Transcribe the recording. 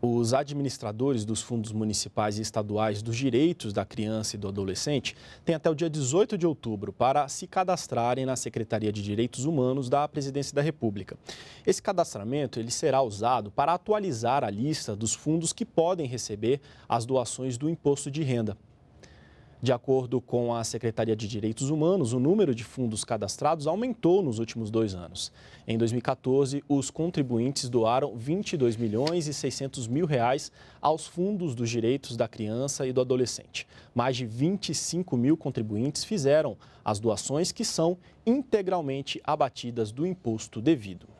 os administradores dos fundos municipais e estaduais dos direitos da criança e do adolescente têm até o dia 18 de outubro para se cadastrarem na Secretaria de Direitos Humanos da Presidência da República. Esse cadastramento ele será usado para atualizar a lista dos fundos que podem receber as doações do imposto de renda. De acordo com a Secretaria de Direitos Humanos, o número de fundos cadastrados aumentou nos últimos dois anos. Em 2014, os contribuintes doaram 22 milhões e 600 mil reais aos fundos dos direitos da criança e do adolescente. Mais de 25 mil contribuintes fizeram as doações que são integralmente abatidas do imposto devido.